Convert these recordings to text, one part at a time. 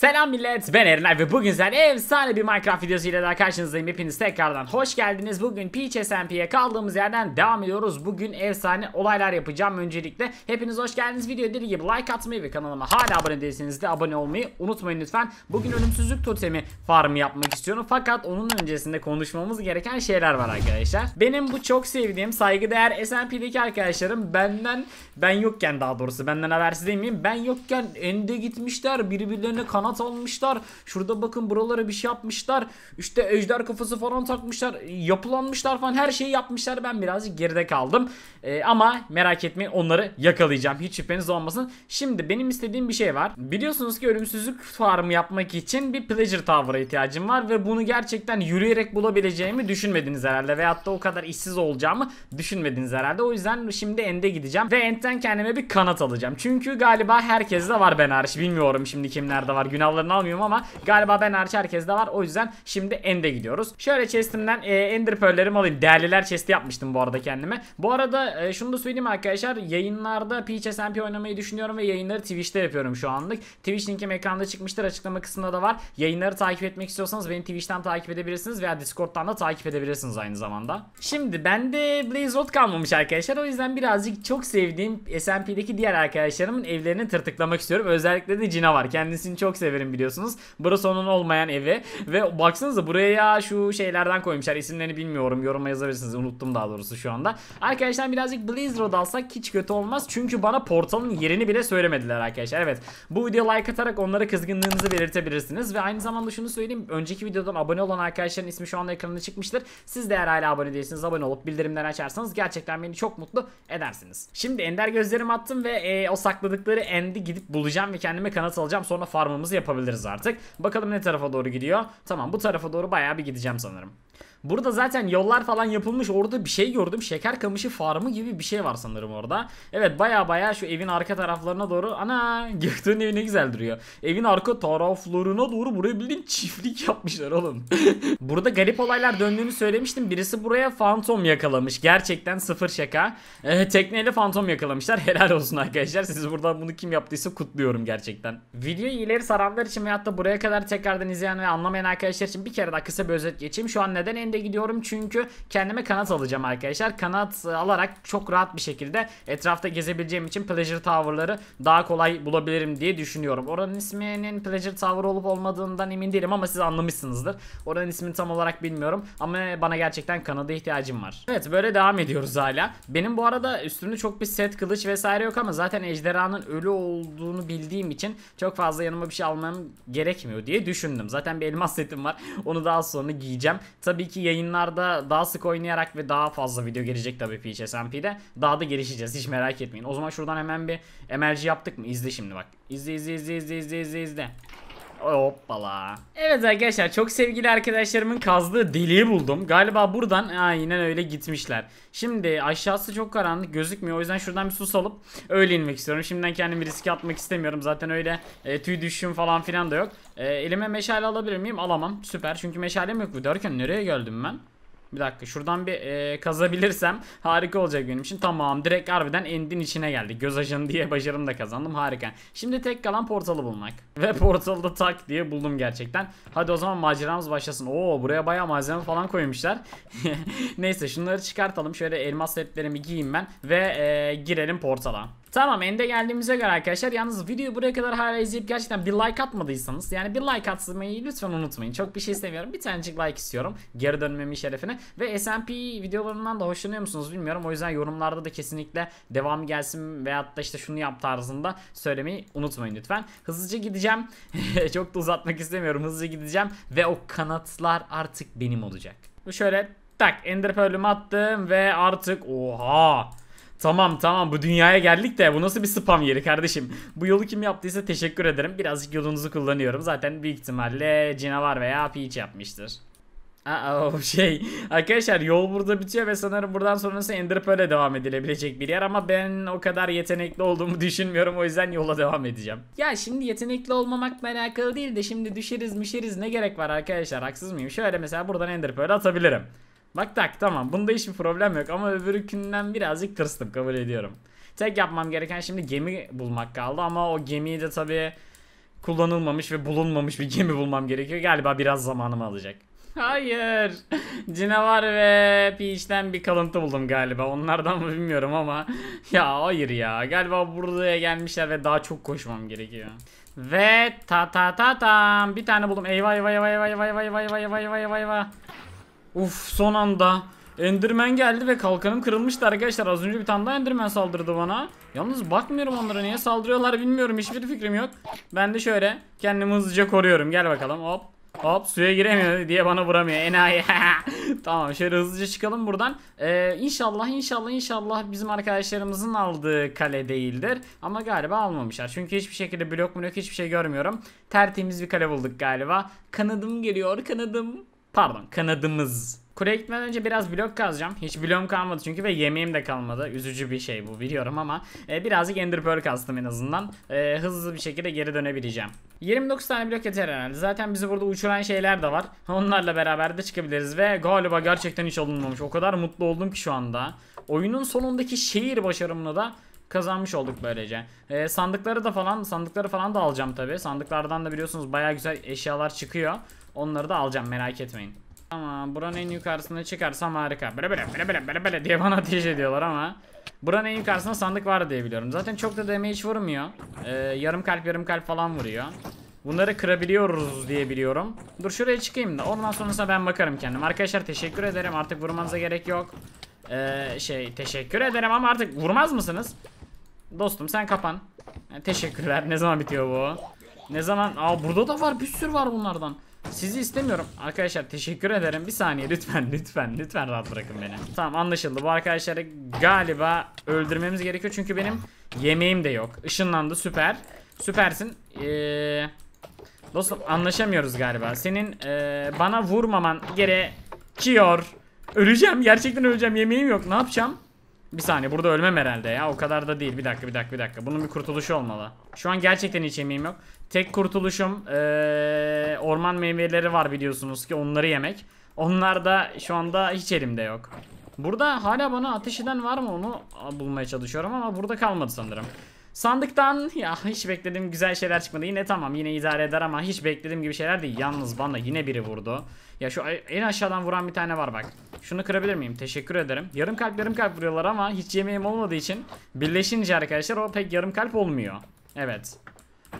Selam millet ben Erinay ve bugün sizler efsane bir Minecraft videosu ile daha karşınızdayım hepiniz tekrardan hoş geldiniz bugün Peach SMP'ye kaldığımız yerden devam ediyoruz bugün efsane olaylar yapacağım öncelikle hepiniz hoş geldiniz videoya dediği gibi like atmayı ve kanalıma hala abone değilseniz de abone olmayı unutmayın lütfen bugün ölümsüzlük totemi farm yapmak istiyorum fakat onun öncesinde konuşmamız gereken şeyler var arkadaşlar benim bu çok sevdiğim saygıdeğer SMP'deki arkadaşlarım benden ben yokken daha doğrusu benden habersiz değil miyim ben yokken ende gitmişler birbirlerine kanal kanat almışlar. Şurada bakın buralara bir şey yapmışlar. İşte ejder kafası falan takmışlar. Yapılanmışlar falan her şeyi yapmışlar. Ben birazcık geride kaldım. E, ama merak etmeyin onları yakalayacağım. Hiç şüpheniz olmasın. Şimdi benim istediğim bir şey var. Biliyorsunuz ki ölümsüzlük farmı yapmak için bir pleasure tower'a ihtiyacım var. Ve bunu gerçekten yürüyerek bulabileceğimi düşünmediniz herhalde. Veyahut da o kadar işsiz olacağımı düşünmediniz herhalde. O yüzden şimdi ende gideceğim. Ve endten kendime bir kanat alacağım. Çünkü galiba herkeste var ben hariç. Bilmiyorum şimdi kimlerde var günahlarını almıyorum ama galiba ben hariç herkeste var. O yüzden şimdi ende gidiyoruz. Şöyle chestimden e, ender pearl'lerimi alayım. Değerliler chesti yapmıştım bu arada kendime. Bu arada e, şunu da söyleyeyim arkadaşlar. Yayınlarda PHSMP oynamayı düşünüyorum ve yayınları Twitch'te yapıyorum şu anlık. Twitch linkim ekranda çıkmıştır. Açıklama kısmında da var. Yayınları takip etmek istiyorsanız beni Twitch'ten takip edebilirsiniz veya Discord'dan da takip edebilirsiniz aynı zamanda. Şimdi bende Blizzard kalmamış arkadaşlar. O yüzden birazcık çok sevdiğim SMP'deki diğer arkadaşlarımın evlerini tırtıklamak istiyorum. Özellikle de Cina var. Kendisini çok seviyorum severim biliyorsunuz. Burası onun olmayan evi. Ve baksanıza buraya şu şeylerden koymuşlar. İsimlerini bilmiyorum. Yoruma yazabilirsiniz. Unuttum daha doğrusu şu anda. Arkadaşlar birazcık Blaze Road alsak hiç kötü olmaz. Çünkü bana portalın yerini bile söylemediler arkadaşlar. Evet. Bu video like atarak onlara kızgınlığınızı belirtebilirsiniz. Ve aynı zamanda şunu söyleyeyim. Önceki videodan abone olan arkadaşların ismi şu anda ekranda çıkmıştır. Siz de eğer hala abone değilsiniz abone olup bildirimleri açarsanız gerçekten beni çok mutlu edersiniz. Şimdi ender gözlerimi attım ve e, o sakladıkları endi gidip bulacağım ve kendime kanat alacağım. Sonra farmımızı yapabiliriz artık. Bakalım ne tarafa doğru gidiyor. Tamam bu tarafa doğru bayağı bir gideceğim sanırım. Burada zaten yollar falan yapılmış. Orada bir şey gördüm. Şeker kamışı farmı gibi bir şey var sanırım orada. Evet baya baya şu evin arka taraflarına doğru. Ana Göktuğ'un evi ne güzel duruyor. Evin arka taraflarına doğru buraya bildiğin çiftlik yapmışlar oğlum. Burada garip olaylar döndüğünü söylemiştim. Birisi buraya fantom yakalamış. Gerçekten sıfır şaka. Ee, tekneyle fantom yakalamışlar. Helal olsun arkadaşlar. Siz buradan bunu kim yaptıysa kutluyorum gerçekten. Videoyu ileri saranlar için veyahut da buraya kadar tekrardan izleyen ve anlamayan arkadaşlar için bir kere daha kısa bir özet geçeyim. Şu an neden endişe şekilde gidiyorum çünkü kendime kanat alacağım arkadaşlar. Kanat e, alarak çok rahat bir şekilde etrafta gezebileceğim için Pleasure Tower'ları daha kolay bulabilirim diye düşünüyorum. Oranın isminin Pleasure Tower olup olmadığından emin değilim ama siz anlamışsınızdır. Oranın ismini tam olarak bilmiyorum ama bana gerçekten kanada ihtiyacım var. Evet böyle devam ediyoruz hala. Benim bu arada üstümde çok bir set kılıç vesaire yok ama zaten ejderhanın ölü olduğunu bildiğim için çok fazla yanıma bir şey almam gerekmiyor diye düşündüm. Zaten bir elmas setim var. Onu daha sonra giyeceğim. Tabii ki yayınlarda daha sık oynayarak ve daha fazla video gelecek tabii PHSMP'de. Daha da gelişeceğiz hiç merak etmeyin. O zaman şuradan hemen bir MLG yaptık mı? İzle şimdi bak. İzle izle izle izle izle izle izle. Hoppala. Evet arkadaşlar çok sevgili arkadaşlarımın kazdığı deliği buldum. Galiba buradan aynen öyle gitmişler. Şimdi aşağısı çok karanlık gözükmüyor. O yüzden şuradan bir sus alıp öyle inmek istiyorum. Şimdiden kendimi riske atmak istemiyorum. Zaten öyle e, tüy düşüm falan filan da yok. E, elime meşale alabilir miyim? Alamam. Süper. Çünkü meşalem yok bu derken nereye geldim ben? Bir dakika şuradan bir e, kazabilirsem harika olacak benim için. Tamam direkt harbiden endin içine geldi. Göz ajanı diye başarım da kazandım. Harika. Şimdi tek kalan portalı bulmak. Ve portalı da tak diye buldum gerçekten. Hadi o zaman maceramız başlasın. Oo buraya baya malzeme falan koymuşlar. Neyse şunları çıkartalım. Şöyle elmas setlerimi giyeyim ben. Ve e, girelim portala. Tamam ende geldiğimize göre arkadaşlar yalnız videoyu buraya kadar hala izleyip gerçekten bir like atmadıysanız yani bir like atmayı lütfen unutmayın. Çok bir şey istemiyorum. Bir tanecik like istiyorum. Geri dönmemin şerefine. Ve SMP videolarından da hoşlanıyor musunuz bilmiyorum. O yüzden yorumlarda da kesinlikle devam gelsin veyahut da işte şunu yap tarzında söylemeyi unutmayın lütfen. Hızlıca gideceğim. Çok da uzatmak istemiyorum. Hızlıca gideceğim ve o kanatlar artık benim olacak. Bu şöyle tak ender pearl'ümü attım ve artık oha Tamam tamam bu dünyaya geldik de bu nasıl bir spam yeri kardeşim. Bu yolu kim yaptıysa teşekkür ederim. Birazcık yolunuzu kullanıyorum. Zaten büyük ihtimalle canavar veya piç yapmıştır. Aa şey arkadaşlar yol burada bitiyor ve sanırım buradan sonrası Ender öyle devam edilebilecek bir yer ama ben o kadar yetenekli olduğumu düşünmüyorum o yüzden yola devam edeceğim. Ya şimdi yetenekli olmamakla alakalı değil de şimdi düşeriz müşeriz ne gerek var arkadaşlar haksız mıyım? Şöyle mesela buradan Ender öyle atabilirim. Bak tak tamam bunda hiçbir problem yok ama öbürkünden birazcık tırstım kabul ediyorum. Tek yapmam gereken şimdi gemi bulmak kaldı ama o gemiyi de tabii kullanılmamış ve bulunmamış bir gemi bulmam gerekiyor. Galiba biraz zamanımı alacak. Hayır. Cinevar ve Peach'ten bir kalıntı buldum galiba. Onlardan mı bilmiyorum ama. ya hayır ya. Galiba buraya gelmişler ve daha çok koşmam gerekiyor. Ve ta ta ta tam. Bir tane buldum. Eyvah eyvah eyvah eyvah eyvah eyvah eyvah eyvah eyvah eyvah eyvah. Uf son anda. Enderman geldi ve kalkanım kırılmıştı arkadaşlar. Az önce bir tane daha Enderman saldırdı bana. Yalnız bakmıyorum onlara niye saldırıyorlar bilmiyorum. Hiçbir fikrim yok. Ben de şöyle kendimi hızlıca koruyorum. Gel bakalım hop. Hop suya giremiyor diye bana vuramıyor enayi. tamam şöyle hızlıca çıkalım buradan. Ee, inşallah inşallah inşallah bizim arkadaşlarımızın aldığı kale değildir. Ama galiba almamışlar. Çünkü hiçbir şekilde blok blok hiçbir şey görmüyorum. Tertemiz bir kale bulduk galiba. Kanadım geliyor kanadım. Pardon kanadımız. Kure gitmeden önce biraz blok kazacağım. Hiç bloğum kalmadı çünkü ve yemeğim de kalmadı. Üzücü bir şey bu biliyorum ama e, birazcık ender pearl kastım en azından. E, hızlı bir şekilde geri dönebileceğim. 29 tane blok yeter herhalde. Zaten bizi burada uçuran şeyler de var. Onlarla beraber de çıkabiliriz ve galiba gerçekten hiç alınmamış. O kadar mutlu oldum ki şu anda. Oyunun sonundaki şehir başarımını da kazanmış olduk böylece. E, sandıkları da falan sandıkları falan da alacağım tabi. Sandıklardan da biliyorsunuz baya güzel eşyalar çıkıyor. Onları da alacağım merak etmeyin. Ama buranın en yukarısına çıkarsam harika. Böyle böyle böyle böyle böyle böyle diye bana ateş ediyorlar ama. Buranın en yukarısında sandık var diye biliyorum. Zaten çok da damage vurmuyor. Ee, yarım kalp yarım kalp falan vuruyor. Bunları kırabiliyoruz diye biliyorum. Dur şuraya çıkayım da ondan sonrasına ben bakarım kendim. Arkadaşlar teşekkür ederim artık vurmanıza gerek yok. Ee, şey teşekkür ederim ama artık vurmaz mısınız? Dostum sen kapan. Ee, teşekkürler. Ne zaman bitiyor bu? Ne zaman? Aa burada da var. Bir sürü var bunlardan. Sizi istemiyorum. Arkadaşlar teşekkür ederim. Bir saniye lütfen lütfen lütfen rahat bırakın beni. Tamam anlaşıldı. Bu arkadaşları galiba öldürmemiz gerekiyor. Çünkü benim yemeğim de yok. Işınlandı süper. Süpersin. Eee... Dostum anlaşamıyoruz galiba. Senin e, bana vurmaman gerekiyor. Öleceğim. Gerçekten öleceğim. Yemeğim yok. Ne yapacağım? Bir saniye burada ölmem herhalde ya. O kadar da değil. Bir dakika bir dakika bir dakika. Bunun bir kurtuluşu olmalı. Şu an gerçekten hiç yemeğim yok. Tek kurtuluşum ee, orman meyveleri var biliyorsunuz ki onları yemek. Onlar da şu anda hiç elimde yok. Burada hala bana ateş eden var mı onu bulmaya çalışıyorum ama burada kalmadı sanırım. Sandıktan ya hiç beklediğim güzel şeyler çıkmadı. Yine tamam yine idare eder ama hiç beklediğim gibi şeyler değil. Yalnız bana yine biri vurdu. Ya şu en aşağıdan vuran bir tane var bak. Şunu kırabilir miyim? Teşekkür ederim. Yarım kalp yarım kalp vuruyorlar ama hiç yemeğim olmadığı için birleşince arkadaşlar o pek yarım kalp olmuyor. Evet.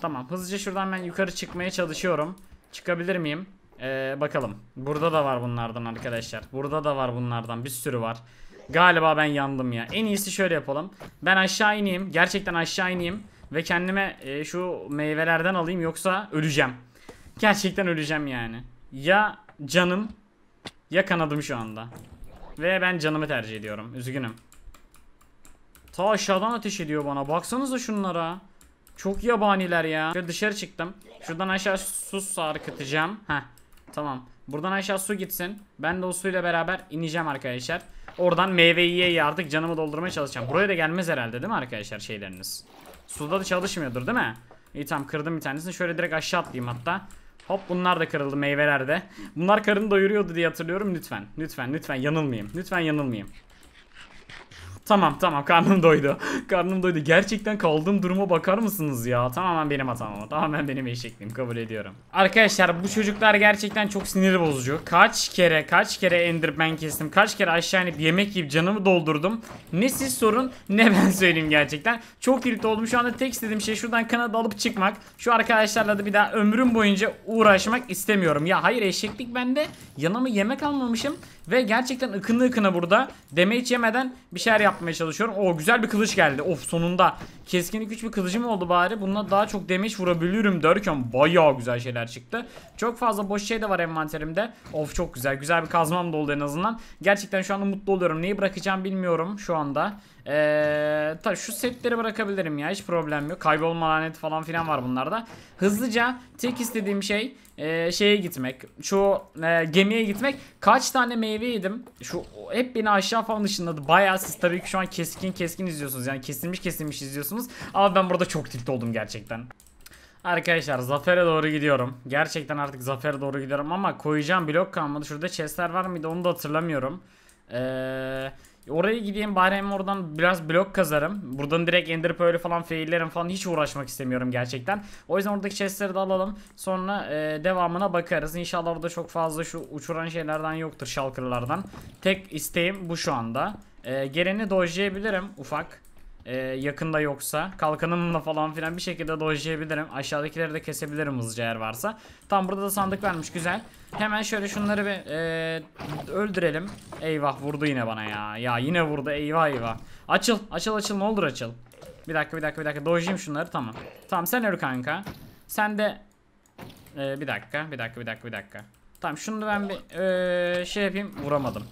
Tamam hızlıca şuradan ben yukarı çıkmaya çalışıyorum. Çıkabilir miyim? Ee, bakalım. Burada da var bunlardan arkadaşlar. Burada da var bunlardan. Bir sürü var. Galiba ben yandım ya. En iyisi şöyle yapalım. Ben aşağı ineyim. Gerçekten aşağı ineyim. Ve kendime e, şu meyvelerden alayım. Yoksa öleceğim. Gerçekten öleceğim yani. Ya canım ya kanadım şu anda. Ve ben canımı tercih ediyorum. Üzgünüm. Ta aşağıdan ateş ediyor bana. Baksanıza şunlara. Çok yabaniler ya. Şöyle dışarı çıktım. Şuradan aşağı su sarkıtacağım. Heh. Tamam. Buradan aşağı su gitsin. Ben de o suyla beraber ineceğim arkadaşlar. Oradan meyveyi artık canımı doldurmaya çalışacağım. Buraya da gelmez herhalde değil mi arkadaşlar şeyleriniz? Suda da çalışmıyordur değil mi? İyi tamam kırdım bir tanesini. Şöyle direkt aşağı atlayayım hatta. Hop bunlar da kırıldı meyveler de. Bunlar karını doyuruyordu diye hatırlıyorum. Lütfen lütfen lütfen yanılmayayım. Lütfen yanılmayayım. Tamam tamam karnım doydu. karnım doydu. Gerçekten kaldığım duruma bakar mısınız ya? Tamamen benim hatam ama. Tamamen benim eşekliğim. Kabul ediyorum. Arkadaşlar bu çocuklar gerçekten çok sinir bozucu. Kaç kere kaç kere enderman kestim. Kaç kere aşağı inip yemek yiyip canımı doldurdum. Ne siz sorun ne ben söyleyeyim gerçekten. Çok irite oldum. Şu anda tek istediğim şey şuradan Kanada alıp çıkmak. Şu arkadaşlarla da bir daha ömrüm boyunca uğraşmak istemiyorum. Ya hayır eşeklik bende. Yanıma yemek almamışım. Ve gerçekten ıkını ıkına burada. Deme yemeden bir şeyler yap yapmaya çalışıyorum. O güzel bir kılıç geldi. Of sonunda. Keskinlik 3 bir kılıcım oldu bari. Bununla daha çok demiş vurabilirim derken bayağı güzel şeyler çıktı. Çok fazla boş şey de var envanterimde. Of çok güzel. Güzel bir kazmam da oldu en azından. Gerçekten şu anda mutlu oluyorum. Neyi bırakacağım bilmiyorum şu anda. Ee, tabii şu setleri bırakabilirim ya hiç problem yok. Kaybolma laneti falan filan var bunlarda. Hızlıca tek istediğim şey e, şeye gitmek. Şu e, gemiye gitmek. Kaç tane meyve yedim. Şu hep beni aşağı falan ışınladı. Bayağı siz tabii ki şu an keskin keskin izliyorsunuz. Yani kesilmiş kesilmiş izliyorsunuz. Ama ben burada çok tilt oldum gerçekten. Arkadaşlar zafere doğru gidiyorum. Gerçekten artık zafere doğru gidiyorum ama koyacağım blok kalmadı. Şurada chestler var mıydı onu da hatırlamıyorum. Eee... Oraya gideyim bari hem oradan biraz blok kazarım. Buradan direkt ender öyle falan faillerim falan hiç uğraşmak istemiyorum gerçekten. O yüzden oradaki chestleri de alalım. Sonra e, devamına bakarız. İnşallah orada çok fazla şu uçuran şeylerden yoktur şalkırlardan. Tek isteğim bu şu anda. E, geleni dojlayabilirim ufak. Ee, yakında yoksa. Kalkanımla falan filan bir şekilde dojlayabilirim. Aşağıdakileri de kesebilirim hızlıca eğer varsa. Tam burada da sandık vermiş güzel. Hemen şöyle şunları bir e, öldürelim. Eyvah vurdu yine bana ya. Ya yine vurdu eyvah eyvah. Açıl açıl açıl ne olur açıl. Bir dakika bir dakika bir dakika dojlayayım şunları tamam. Tamam sen öl kanka. Sen de ee, bir dakika, bir dakika, bir dakika, bir dakika. Tamam şunu ben bir ee, şey yapayım. Vuramadım.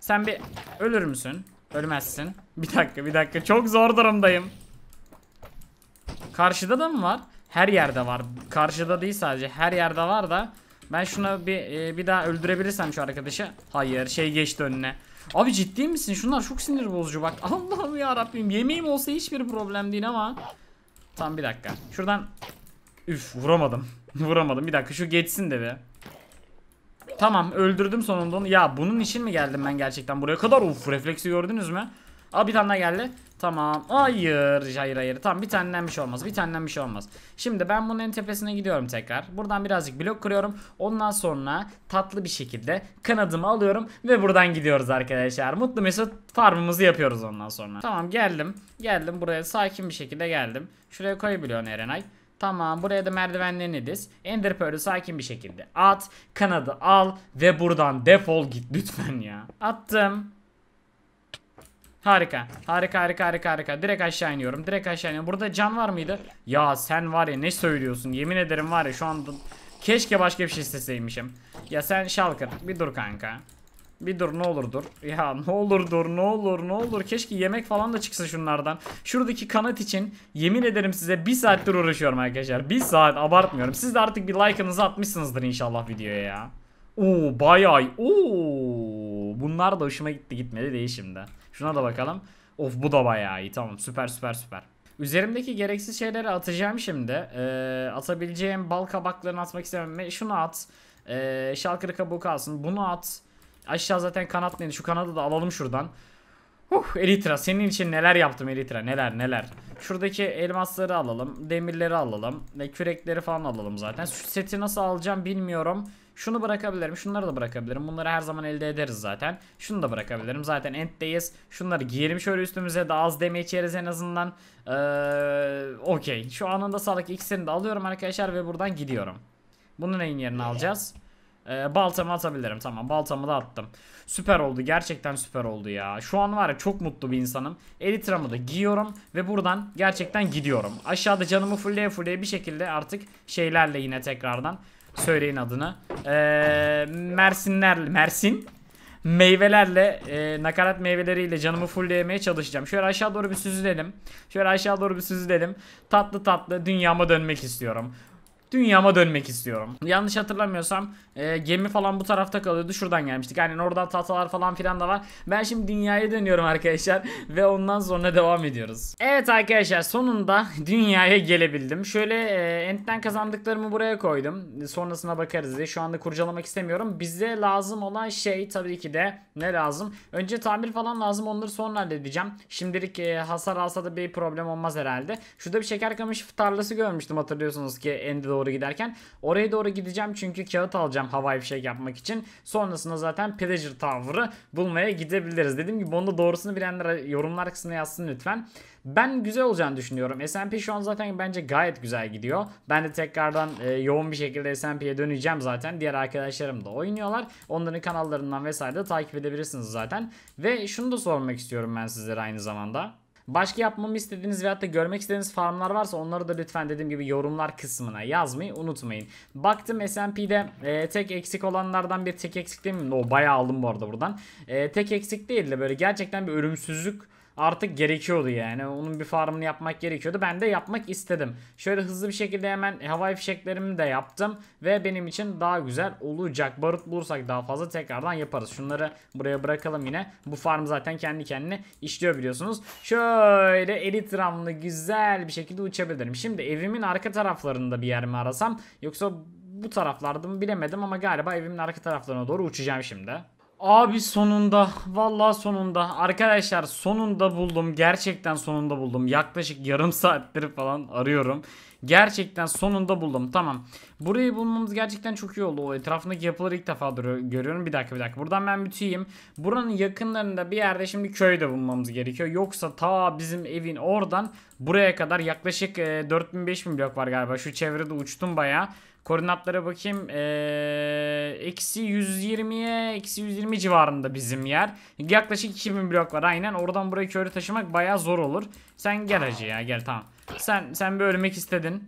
Sen bir ölür müsün? Ölmezsin. Bir dakika bir dakika çok zor durumdayım. Karşıda da mı var? Her yerde var. Karşıda değil sadece her yerde var da. Ben şuna bir, e, bir daha öldürebilirsem şu arkadaşı. Hayır şey geçti önüne. Abi ciddi misin? Şunlar çok sinir bozucu bak. Allah'ım ya Rabbim. Yemeğim olsa hiçbir problem değil ama. Tam bir dakika. Şuradan üf vuramadım. vuramadım. Bir dakika şu geçsin de be. Tamam öldürdüm sonunda onu. Ya bunun için mi geldim ben gerçekten buraya kadar? Uf refleksi gördünüz mü? Aa bir tane daha geldi. Tamam. Hayır. Hayır hayır. Tamam bir taneden bir şey olmaz. Bir taneden bir şey olmaz. Şimdi ben bunun en tepesine gidiyorum tekrar. Buradan birazcık blok kırıyorum. Ondan sonra tatlı bir şekilde kanadımı alıyorum. Ve buradan gidiyoruz arkadaşlar. Mutlu mesut farmımızı yapıyoruz ondan sonra. Tamam geldim. Geldim buraya sakin bir şekilde geldim. Şuraya koyabiliyorsun Erenay. Tamam buraya da merdivenlerini diz. Ender Pearl'ü sakin bir şekilde at. Kanadı al ve buradan defol git lütfen ya. Attım. Harika. Harika harika harika harika. Direkt aşağı iniyorum. Direkt aşağı iniyorum. Burada can var mıydı? Ya sen var ya ne söylüyorsun? Yemin ederim var ya şu anda keşke başka bir şey isteseymişim. Ya sen şalkır. Bir dur kanka. Bir dur ne olur dur. Ya ne olur dur ne olur ne olur. Keşke yemek falan da çıksa şunlardan. Şuradaki kanat için yemin ederim size bir saattir uğraşıyorum arkadaşlar. Bir saat abartmıyorum. Siz de artık bir like'ınızı atmışsınızdır inşallah videoya ya. Oo bayağı. Oo bunlar da hoşuma gitti gitmedi değil Şuna da bakalım. Of bu da bayağı iyi. Tamam süper süper süper. Üzerimdeki gereksiz şeyleri atacağım şimdi. Ee, atabileceğim bal kabaklarını atmak istemem. Şunu at. Ee, şalkırı kabuğu kalsın. Bunu at. Aşağı zaten kanat neydi? Şu kanadı da alalım şuradan. Huh, Elitra senin için neler yaptım Elitra neler neler. Şuradaki elmasları alalım. Demirleri alalım. Ve kürekleri falan alalım zaten. Şu seti nasıl alacağım bilmiyorum. Şunu bırakabilirim. Şunları da bırakabilirim. Bunları her zaman elde ederiz zaten. Şunu da bırakabilirim. Zaten enddeyiz. Şunları giyelim şöyle üstümüze. Daha az deme içeriz en azından. Ee, Okey. Şu anında sağlık ikisini de alıyorum arkadaşlar. Ve buradan gidiyorum. Bunun en yerini alacağız? Ee, baltamı atabilirim tamam baltamı da attım Süper oldu gerçekten süper oldu ya Şu an var ya çok mutlu bir insanım Elitramı da giyiyorum ve buradan gerçekten gidiyorum Aşağıda canımı fulleye fulleye bir şekilde artık şeylerle yine tekrardan Söyleyin adını ee, Mersinler Mersin meyvelerle e, nakarat meyveleriyle canımı fullleyemeye çalışacağım. Şöyle aşağı doğru bir süzülelim. Şöyle aşağı doğru bir süzülelim. Tatlı tatlı dünyama dönmek istiyorum dünyama dönmek istiyorum. Yanlış hatırlamıyorsam e, gemi falan bu tarafta kalıyordu. Şuradan gelmiştik. Yani orada tahtalar falan filan da var. Ben şimdi dünyaya dönüyorum arkadaşlar ve ondan sonra devam ediyoruz. Evet arkadaşlar sonunda dünyaya gelebildim. Şöyle e, entten kazandıklarımı buraya koydum. Sonrasına bakarız diye. Şu anda kurcalamak istemiyorum. Bize lazım olan şey tabii ki de ne lazım? Önce tamir falan lazım. Onları sonra halledeceğim. Şimdilik e, hasar alsa da bir problem olmaz herhalde. Şurada bir şeker kamış tarlası görmüştüm hatırlıyorsunuz ki endo doğru giderken. Oraya doğru gideceğim çünkü kağıt alacağım havai fişek yapmak için. Sonrasında zaten Pleasure Tower'ı bulmaya gidebiliriz. Dediğim gibi bunu doğrusunu bilenlere yorumlar kısmına yazsın lütfen. Ben güzel olacağını düşünüyorum. S&P şu an zaten bence gayet güzel gidiyor. Ben de tekrardan e, yoğun bir şekilde S&P'ye döneceğim zaten. Diğer arkadaşlarım da oynuyorlar. Onların kanallarından vesaire de takip edebilirsiniz zaten. Ve şunu da sormak istiyorum ben sizlere aynı zamanda. Başka yapmamı istediğiniz veyahut da görmek istediğiniz farmlar varsa onları da lütfen dediğim gibi yorumlar kısmına yazmayı unutmayın. Baktım S&P'de e, tek eksik olanlardan bir tek eksik değil mi? O bayağı aldım bu arada buradan. E, tek eksik değil de böyle gerçekten bir ölümsüzlük artık gerekiyordu yani. Onun bir farmını yapmak gerekiyordu. Ben de yapmak istedim. Şöyle hızlı bir şekilde hemen havai fişeklerimi de yaptım. Ve benim için daha güzel olacak. Barut bulursak daha fazla tekrardan yaparız. Şunları buraya bırakalım yine. Bu farm zaten kendi kendine işliyor biliyorsunuz. Şöyle elit ramlı güzel bir şekilde uçabilirim. Şimdi evimin arka taraflarında bir yer mi arasam? Yoksa bu taraflarda mı bilemedim ama galiba evimin arka taraflarına doğru uçacağım şimdi. Abi sonunda vallahi sonunda arkadaşlar sonunda buldum gerçekten sonunda buldum yaklaşık yarım saattir falan arıyorum gerçekten sonunda buldum tamam burayı bulmamız gerçekten çok iyi oldu o etrafındaki yapıları ilk defa görüyorum bir dakika bir dakika buradan ben bütüyüm buranın yakınlarında bir yerde şimdi köyde bulmamız gerekiyor yoksa ta bizim evin oradan buraya kadar yaklaşık 4000-5000 blok var galiba şu çevrede uçtum bayağı Koordinatlara bakayım. Ee, eksi 120'ye eksi 120 civarında bizim yer. Yaklaşık 2000 blok var aynen. Oradan buraya köylü taşımak baya zor olur. Sen gel hacı ya gel tamam. Sen sen bir ölmek istedin.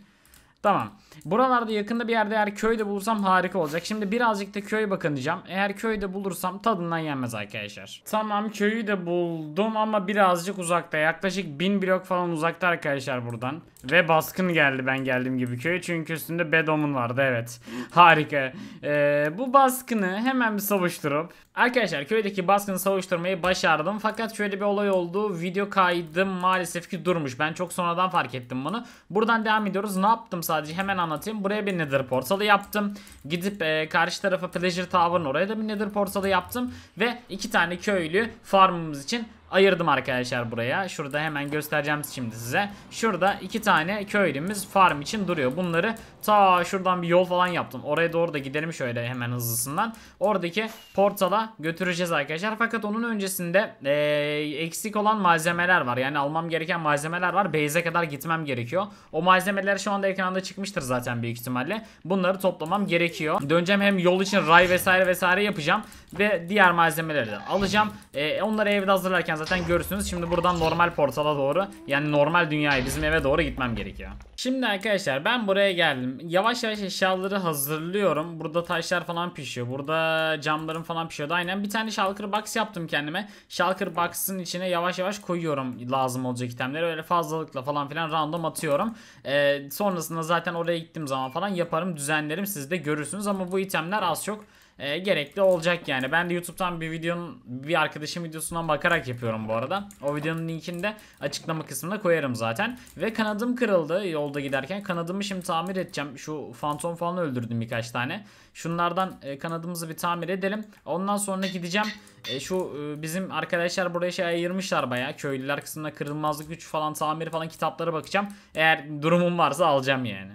Tamam. Buralarda yakında bir yerde eğer köyde bulursam harika olacak. Şimdi birazcık da köy bakınacağım. Eğer köyde bulursam tadından yenmez arkadaşlar. Tamam köyü de buldum ama birazcık uzakta. Yaklaşık 1000 blok falan uzakta arkadaşlar buradan. Ve baskın geldi ben geldiğim gibi köye çünkü üstünde Bedom'un vardı evet. Harika. Ee, bu baskını hemen bir savuşturup Arkadaşlar köydeki baskını savuşturmayı başardım fakat şöyle bir olay oldu. Video kaydım maalesef ki durmuş. Ben çok sonradan fark ettim bunu. Buradan devam ediyoruz. Ne yaptım sadece hemen anlatayım. Buraya bir nether portalı yaptım. Gidip e, karşı tarafa pleasure tower'ın oraya da bir nether portalı yaptım. Ve iki tane köylü farmımız için ayırdım arkadaşlar buraya. Şurada hemen göstereceğim şimdi size. Şurada iki tane köylümüz farm için duruyor. Bunları ta şuradan bir yol falan yaptım. Oraya doğru da gidelim şöyle hemen hızlısından. Oradaki portala götüreceğiz arkadaşlar. Fakat onun öncesinde e, eksik olan malzemeler var. Yani almam gereken malzemeler var. Base'e kadar gitmem gerekiyor. O malzemeler şu anda ekranda çıkmıştır zaten büyük ihtimalle. Bunları toplamam gerekiyor. Döneceğim hem yol için ray vesaire vesaire yapacağım. Ve diğer malzemeleri de alacağım. E, onları evde hazırlarken zaten görürsünüz. Şimdi buradan normal portala doğru yani normal dünyaya bizim eve doğru gitmem gerekiyor. Şimdi arkadaşlar ben buraya geldim yavaş yavaş eşyaları hazırlıyorum. Burada taşlar falan pişiyor. Burada camlarım falan pişiyordu. Aynen bir tane shulker box yaptım kendime. Shulker box'ın içine yavaş yavaş koyuyorum lazım olacak itemleri. Öyle fazlalıkla falan filan random atıyorum. E, sonrasında zaten oraya gittiğim zaman falan yaparım düzenlerim. Siz de görürsünüz ama bu itemler az çok e, gerekli olacak yani. Ben de YouTube'dan bir videonun bir arkadaşım videosundan bakarak yapıyorum bu arada. O videonun linkini de açıklama kısmına koyarım zaten. Ve kanadım kırıldı yolda giderken. Kanadımı şimdi tamir edeceğim. Şu fantom falan öldürdüm birkaç tane. Şunlardan e, kanadımızı bir tamir edelim. Ondan sonra gideceğim. E, şu e, bizim arkadaşlar buraya şey ayırmışlar baya. Köylüler kısmında kırılmazlık güç falan tamiri falan kitaplara bakacağım. Eğer durumum varsa alacağım yani.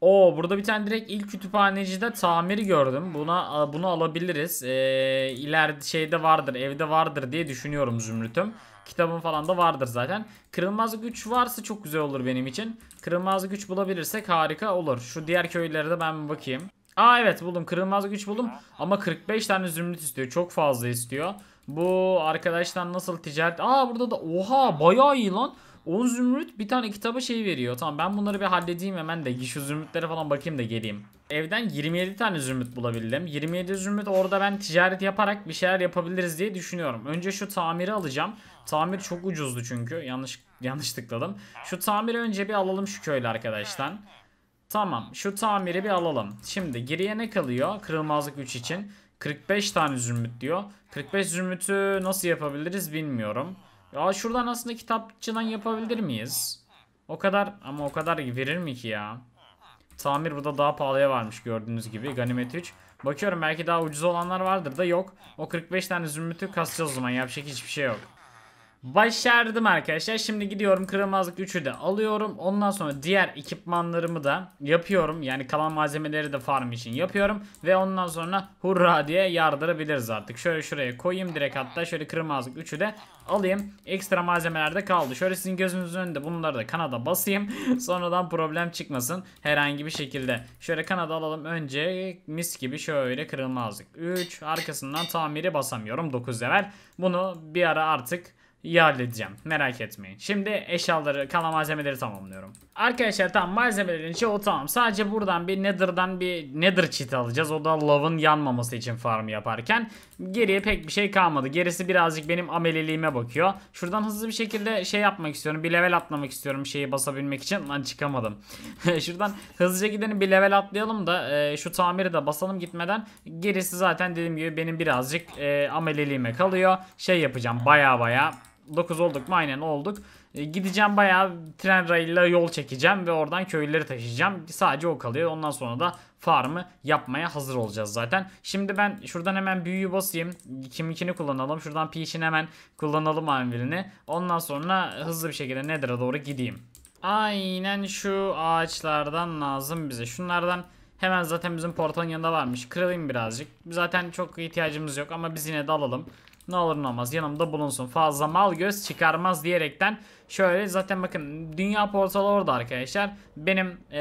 O burada bir tane direkt ilk kütüphanecide tamiri gördüm. Buna bunu alabiliriz. Ee, ileride şeyde vardır, evde vardır diye düşünüyorum Zümrüt'üm. Kitabım falan da vardır zaten. Kırılmaz güç varsa çok güzel olur benim için. Kırılmaz güç bulabilirsek harika olur. Şu diğer köylere de ben bir bakayım. Aa evet buldum. Kırılmaz güç buldum. Ama 45 tane zümrüt istiyor. Çok fazla istiyor. Bu arkadaştan nasıl ticaret... Aa burada da... Oha bayağı iyi lan. 10 zümrüt bir tane kitaba şey veriyor. Tamam ben bunları bir halledeyim hemen de şu zümrütlere falan bakayım da geleyim. Evden 27 tane zümrüt bulabildim. 27 zümrüt orada ben ticaret yaparak bir şeyler yapabiliriz diye düşünüyorum. Önce şu tamiri alacağım. Tamir çok ucuzdu çünkü. Yanlış yanlış tıkladım. Şu tamiri önce bir alalım şu köylü arkadaştan Tamam şu tamiri bir alalım. Şimdi geriye ne kalıyor? Kırılmazlık 3 için. 45 tane zümrüt diyor. 45 zümrütü nasıl yapabiliriz bilmiyorum. Ya şuradan aslında kitapçıdan yapabilir miyiz? O kadar ama o kadar verir mi ki ya? Tamir burada daha pahalıya varmış gördüğünüz gibi. Ganimet 3. Bakıyorum belki daha ucuz olanlar vardır da yok. O 45 tane zümrütü kasacağız o zaman. Yapacak hiçbir şey yok. Başardım arkadaşlar. Şimdi gidiyorum kırılmazlık 3'ü de alıyorum. Ondan sonra diğer ekipmanlarımı da yapıyorum. Yani kalan malzemeleri de farm için yapıyorum. Ve ondan sonra hurra diye yardırabiliriz artık. Şöyle şuraya koyayım direkt hatta şöyle kırılmazlık 3'ü de alayım. Ekstra malzemeler de kaldı. Şöyle sizin gözünüzün önünde bunları da kanada basayım. Sonradan problem çıkmasın herhangi bir şekilde. Şöyle kanada alalım. Önce mis gibi şöyle kırılmazlık 3. Arkasından tamiri basamıyorum 9 level. Bunu bir ara artık iyi halledeceğim. Merak etmeyin. Şimdi eşyaları, kalan malzemeleri tamamlıyorum. Arkadaşlar tamam malzemelerin çoğu tamam. Sadece buradan bir nether'dan bir nether cheat alacağız. O da lavın yanmaması için farm yaparken. Geriye pek bir şey kalmadı. Gerisi birazcık benim ameliliğime bakıyor. Şuradan hızlı bir şekilde şey yapmak istiyorum. Bir level atlamak istiyorum şeyi basabilmek için. Lan çıkamadım. Şuradan hızlıca gidelim bir level atlayalım da e, şu tamiri de basalım gitmeden. Gerisi zaten dediğim gibi benim birazcık e, ameliliğime kalıyor. Şey yapacağım baya baya 9 olduk mu? Aynen olduk. E, gideceğim bayağı tren rayıyla yol çekeceğim ve oradan köylüleri taşıyacağım. Sadece o kalıyor. Ondan sonra da farmı yapmaya hazır olacağız zaten. Şimdi ben şuradan hemen büyüyü basayım. Kimikini kullanalım. Şuradan pi hemen kullanalım anvilini. Ondan sonra hızlı bir şekilde Nether'a doğru gideyim. Aynen şu ağaçlardan lazım bize. Şunlardan hemen zaten bizim portalın yanında varmış. Kırılayım birazcık. Zaten çok ihtiyacımız yok ama biz yine de alalım. Ne olur ne olmaz yanımda bulunsun. Fazla mal göz çıkarmaz diyerekten şöyle zaten bakın dünya portalı orada arkadaşlar. Benim e,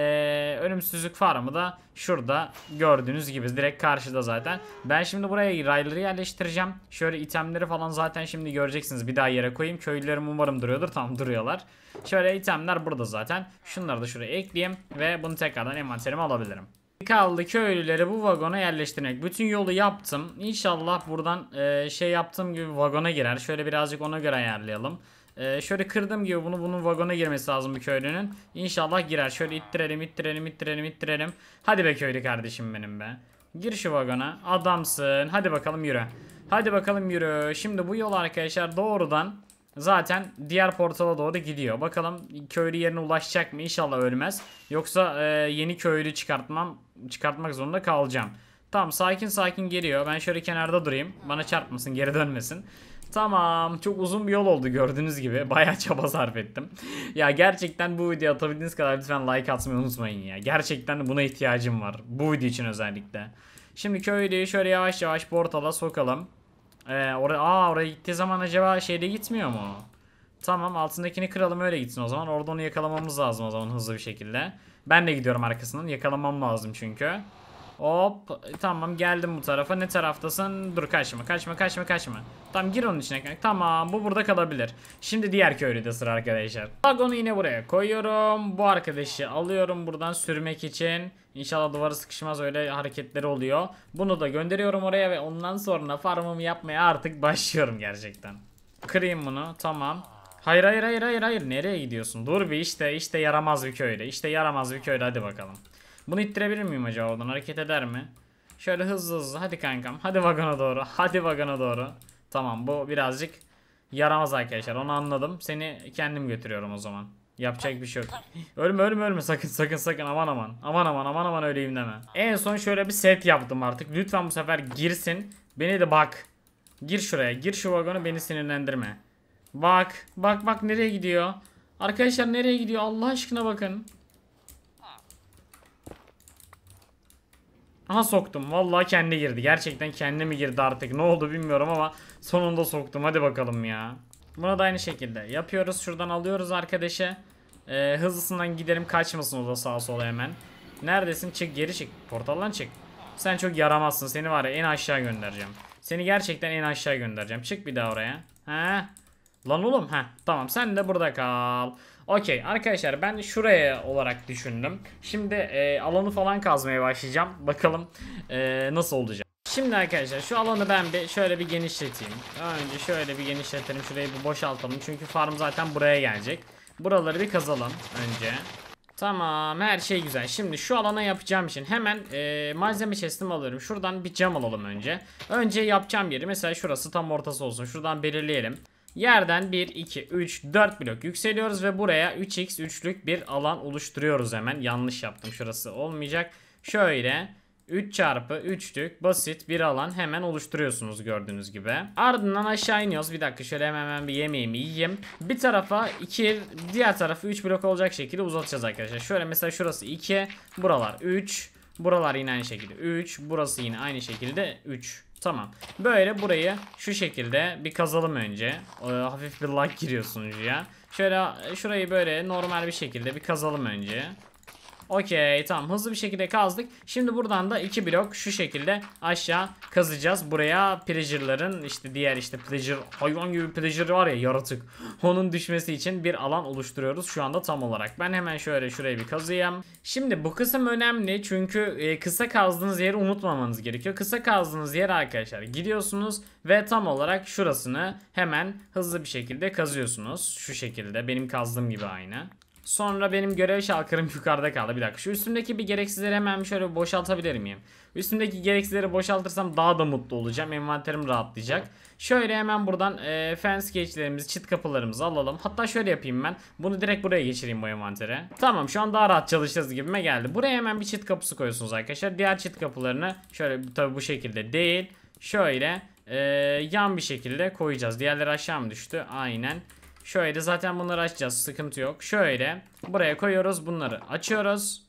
ölümsüzlük farmı da şurada gördüğünüz gibi direkt karşıda zaten. Ben şimdi buraya rayları yerleştireceğim. Şöyle itemleri falan zaten şimdi göreceksiniz. Bir daha yere koyayım. Köylülerim umarım duruyordur. Tam duruyorlar. Şöyle itemler burada zaten. Şunları da şuraya ekleyeyim ve bunu tekrardan envanterime alabilirim kaldı köylüleri bu vagona yerleştirmek. Bütün yolu yaptım. İnşallah buradan e, şey yaptığım gibi vagona girer. Şöyle birazcık ona göre ayarlayalım. E, şöyle kırdığım gibi bunu bunun vagona girmesi lazım bir köylünün. İnşallah girer. Şöyle ittirelim ittirelim ittirelim ittirelim. Hadi be köylü kardeşim benim be. Gir şu vagona. Adamsın. Hadi bakalım yürü. Hadi bakalım yürü. Şimdi bu yol arkadaşlar doğrudan zaten diğer portala doğru gidiyor. Bakalım köylü yerine ulaşacak mı? İnşallah ölmez. Yoksa e, yeni köylü çıkartmam çıkartmak zorunda kalacağım. Tamam sakin sakin geliyor. Ben şöyle kenarda durayım. Bana çarpmasın geri dönmesin. Tamam çok uzun bir yol oldu gördüğünüz gibi baya çaba sarf ettim. ya gerçekten bu videoya atabildiğiniz kadar lütfen like atmayı unutmayın ya. Gerçekten buna ihtiyacım var bu video için özellikle. Şimdi köylüyü şöyle yavaş yavaş portala sokalım. Ee, oraya, aa oraya gittiği zaman acaba şeyde gitmiyor mu? Tamam altındakini kıralım öyle gitsin o zaman. Orada onu yakalamamız lazım o zaman hızlı bir şekilde. Ben de gidiyorum arkasından. Yakalamam lazım çünkü. Hop tamam geldim bu tarafa. Ne taraftasın? Dur kaçma kaçma kaçma kaçma. Tamam gir onun içine Tamam bu burada kalabilir. Şimdi diğer köylü de sıra arkadaşlar. Bak yine buraya koyuyorum. Bu arkadaşı alıyorum buradan sürmek için. İnşallah duvarı sıkışmaz öyle hareketleri oluyor. Bunu da gönderiyorum oraya ve ondan sonra farmımı yapmaya artık başlıyorum gerçekten. Kırayım bunu tamam. Hayır hayır hayır hayır hayır nereye gidiyorsun? Dur bir işte işte yaramaz bir köyde. İşte yaramaz bir köyde hadi bakalım. Bunu ittirebilir miyim acaba oradan hareket eder mi? Şöyle hızlı hızlı hadi kankam hadi vagona doğru hadi vagona doğru. Tamam bu birazcık yaramaz arkadaşlar onu anladım. Seni kendim götürüyorum o zaman. Yapacak bir şey yok. Ölme ölme ölme sakın sakın sakın aman aman. Aman aman aman aman öleyim deme. En son şöyle bir set yaptım artık. Lütfen bu sefer girsin. Beni de bak. Gir şuraya gir şu vagona beni sinirlendirme. Bak. Bak bak nereye gidiyor. Arkadaşlar nereye gidiyor Allah aşkına bakın. Aha soktum. Vallahi kendi girdi. Gerçekten kendi mi girdi artık ne oldu bilmiyorum ama sonunda soktum. Hadi bakalım ya. Buna da aynı şekilde yapıyoruz. Şuradan alıyoruz arkadaşa. Ee, hızlısından gidelim kaçmasın o da sağa sola hemen. Neredesin? Çık geri çık. Portaldan çık. Sen çok yaramazsın. Seni var ya en aşağı göndereceğim. Seni gerçekten en aşağı göndereceğim. Çık bir daha oraya. Ha? Lan oğlum ha tamam sen de burada kal. Okey arkadaşlar ben şuraya olarak düşündüm. Şimdi e, alanı falan kazmaya başlayacağım. Bakalım e, nasıl olacak. Şimdi arkadaşlar şu alanı ben bir şöyle bir genişleteyim. Önce şöyle bir genişletelim. Şurayı bir boşaltalım. Çünkü farm zaten buraya gelecek. Buraları bir kazalım önce. Tamam her şey güzel. Şimdi şu alana yapacağım için hemen e, malzeme chest'imi alıyorum. Şuradan bir cam alalım önce. Önce yapacağım yeri mesela şurası tam ortası olsun. Şuradan belirleyelim. Yerden 1, 2, 3, 4 blok yükseliyoruz ve buraya 3x üçlük bir alan oluşturuyoruz hemen. Yanlış yaptım şurası olmayacak. Şöyle 3 çarpı 3'lük basit bir alan hemen oluşturuyorsunuz gördüğünüz gibi. Ardından aşağı iniyoruz. Bir dakika şöyle hemen, hemen bir yemeğimi yiyeyim. Bir tarafa 2, diğer tarafı 3 blok olacak şekilde uzatacağız arkadaşlar. Şöyle mesela şurası 2, buralar 3, buralar yine aynı şekilde 3, burası yine aynı şekilde 3. Tamam. Böyle burayı şu şekilde bir kazalım önce. Ee, hafif bir lag giriyorsunuz ya. Şöyle şurayı böyle normal bir şekilde bir kazalım önce. Okey tamam hızlı bir şekilde kazdık. Şimdi buradan da iki blok şu şekilde aşağı kazacağız. Buraya pleasure'ların işte diğer işte pleasure hayvan gibi pleasure var ya yaratık. Onun düşmesi için bir alan oluşturuyoruz şu anda tam olarak. Ben hemen şöyle şurayı bir kazıyım. Şimdi bu kısım önemli çünkü e, kısa kazdığınız yeri unutmamanız gerekiyor. Kısa kazdığınız yere arkadaşlar gidiyorsunuz ve tam olarak şurasını hemen hızlı bir şekilde kazıyorsunuz. Şu şekilde benim kazdığım gibi aynı. Sonra benim görev şalkırım yukarıda kaldı. Bir dakika şu üstümdeki bir gereksizleri hemen şöyle boşaltabilir miyim? Üstümdeki gereksizleri boşaltırsam daha da mutlu olacağım. Envanterim rahatlayacak. Şöyle hemen buradan e, fence geçlerimizi, çit kapılarımızı alalım. Hatta şöyle yapayım ben. Bunu direkt buraya geçireyim bu envantere. Tamam şu an daha rahat çalışacağız gibime geldi. Buraya hemen bir çit kapısı koyuyorsunuz arkadaşlar. Diğer çit kapılarını şöyle tabi bu şekilde değil. Şöyle e, yan bir şekilde koyacağız. Diğerleri aşağı mı düştü? Aynen. Şöyle zaten bunları açacağız. Sıkıntı yok. Şöyle buraya koyuyoruz. Bunları açıyoruz.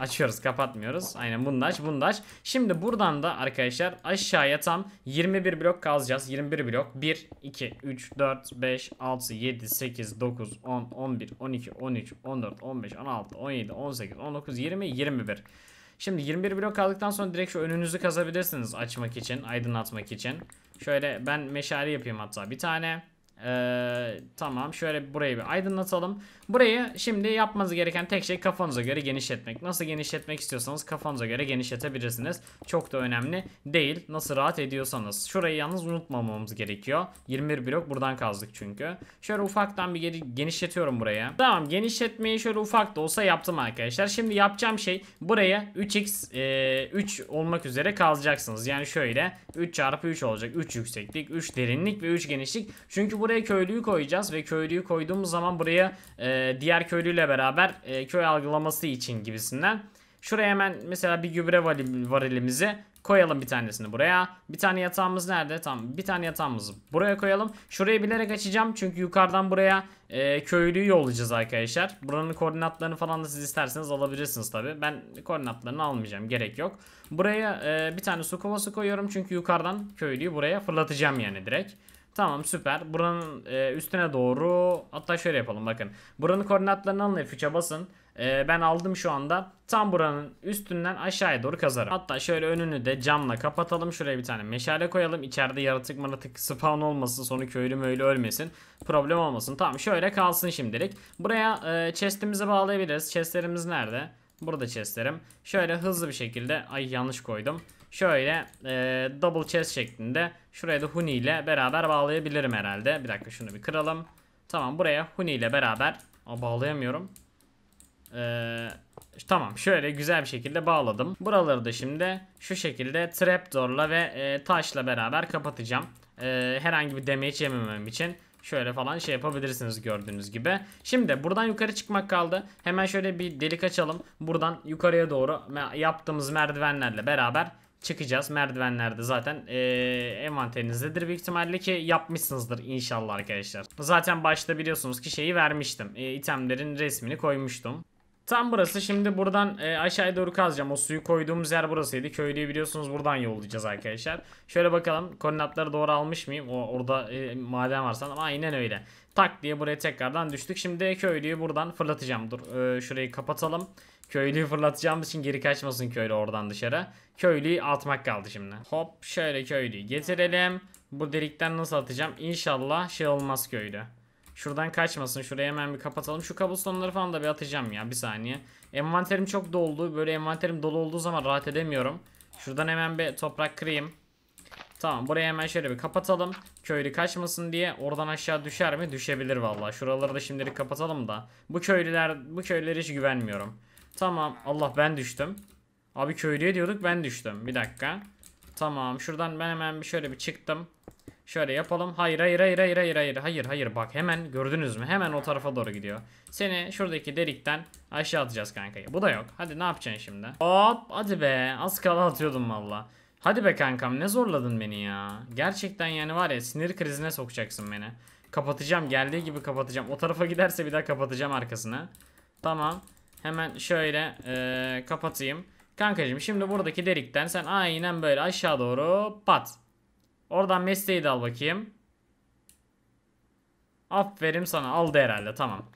Açıyoruz kapatmıyoruz. Aynen bunu aç bunu aç. Şimdi buradan da arkadaşlar aşağıya tam 21 blok kazacağız. 21 blok. 1, 2, 3, 4, 5, 6, 7, 8, 9, 10, 11, 12, 13, 14, 15, 16, 17, 18, 19, 20, 21. Şimdi 21 blok kaldıktan sonra direkt şu önünüzü kazabilirsiniz açmak için, aydınlatmak için. Şöyle ben meşale yapayım hatta bir tane. Ee, tamam şöyle burayı bir aydınlatalım. Burayı şimdi yapmanız gereken tek şey kafanıza göre genişletmek. Nasıl genişletmek istiyorsanız kafanıza göre genişletebilirsiniz. Çok da önemli değil. Nasıl rahat ediyorsanız. Şurayı yalnız unutmamamız gerekiyor. 21 blok buradan kazdık çünkü. Şöyle ufaktan bir genişletiyorum buraya. Tamam genişletmeyi şöyle ufak da olsa yaptım arkadaşlar. Şimdi yapacağım şey buraya 3x e, 3 olmak üzere kazacaksınız. Yani şöyle 3 çarpı 3 olacak. 3 yükseklik, 3 derinlik ve 3 genişlik. Çünkü bu buraya köylüyü koyacağız ve köylüyü koyduğumuz zaman buraya e, diğer köylüyle beraber e, köy algılaması için gibisinden. Şuraya hemen mesela bir gübre varilimizi koyalım bir tanesini buraya. Bir tane yatağımız nerede? Tamam bir tane yatağımızı buraya koyalım. Şurayı bilerek açacağım çünkü yukarıdan buraya e, köylüyü yollayacağız arkadaşlar. Buranın koordinatlarını falan da siz isterseniz alabilirsiniz tabi. Ben koordinatlarını almayacağım gerek yok. Buraya e, bir tane su kovası koyuyorum çünkü yukarıdan köylüyü buraya fırlatacağım yani direkt. Tamam süper. Buranın e, üstüne doğru hatta şöyle yapalım bakın. Buranın koordinatlarını alın F3'e basın. E, ben aldım şu anda. Tam buranın üstünden aşağıya doğru kazarım. Hatta şöyle önünü de camla kapatalım. Şuraya bir tane meşale koyalım. İçeride yaratık maratık spawn olmasın. sonu köylü möylü ölmesin. Problem olmasın. Tamam şöyle kalsın şimdilik. Buraya e, chestimizi bağlayabiliriz. Chestlerimiz nerede? Burada chestlerim. Şöyle hızlı bir şekilde. Ay yanlış koydum. Şöyle e, double chest şeklinde şuraya da Huni ile beraber bağlayabilirim herhalde. Bir dakika şunu bir kıralım. Tamam buraya Huni ile beraber Aa, bağlayamıyorum. Ee, tamam şöyle güzel bir şekilde bağladım. Buraları da şimdi şu şekilde trapdoor'la ve e, taşla beraber kapatacağım. E, herhangi bir damage yememem için şöyle falan şey yapabilirsiniz gördüğünüz gibi. Şimdi buradan yukarı çıkmak kaldı. Hemen şöyle bir delik açalım. Buradan yukarıya doğru yaptığımız merdivenlerle beraber çıkacağız. Merdivenlerde zaten e, envanterinizdedir büyük ihtimalle ki yapmışsınızdır inşallah arkadaşlar. Zaten başta biliyorsunuz ki şeyi vermiştim. E, itemlerin resmini koymuştum. Tam burası şimdi buradan e, aşağıya doğru kazacağım. O suyu koyduğumuz yer burasıydı. Köylüyü biliyorsunuz buradan yollayacağız arkadaşlar. Şöyle bakalım koordinatları doğru almış mıyım? O, orada e, maden varsa aynen öyle. Tak diye buraya tekrardan düştük. Şimdi köylüyü buradan fırlatacağım. Dur e, şurayı kapatalım. Köylüyü fırlatacağım için geri kaçmasın köylü oradan dışarı. Köylüyü atmak kaldı şimdi. Hop şöyle köylüyü getirelim. Bu delikten nasıl atacağım? İnşallah şey olmaz köylü. Şuradan kaçmasın. Şurayı hemen bir kapatalım. Şu kabustonları falan da bir atacağım ya. Bir saniye. Envanterim çok doldu. Böyle envanterim dolu olduğu zaman rahat edemiyorum. Şuradan hemen bir toprak kırayım. Tamam burayı hemen şöyle bir kapatalım. Köylü kaçmasın diye oradan aşağı düşer mi? Düşebilir vallahi. Şuraları da şimdilik kapatalım da. Bu köylüler bu köylülere hiç güvenmiyorum. Tamam. Allah ben düştüm. Abi köylüye diyorduk ben düştüm. Bir dakika. Tamam. Şuradan ben hemen bir şöyle bir çıktım. Şöyle yapalım. Hayır hayır hayır hayır hayır hayır hayır hayır bak hemen gördünüz mü? Hemen o tarafa doğru gidiyor. Seni şuradaki delikten aşağı atacağız kanka. Bu da yok. Hadi ne yapacaksın şimdi? Hop hadi be az kala atıyordum valla. Hadi be kankam ne zorladın beni ya. Gerçekten yani var ya sinir krizine sokacaksın beni. Kapatacağım geldiği gibi kapatacağım. O tarafa giderse bir daha kapatacağım arkasını. Tamam. Hemen şöyle ee, kapatayım. Kankacım şimdi buradaki delikten sen aynen böyle aşağı doğru pat. Oradan mesleği de al bakayım. Aferin sana aldı herhalde tamam.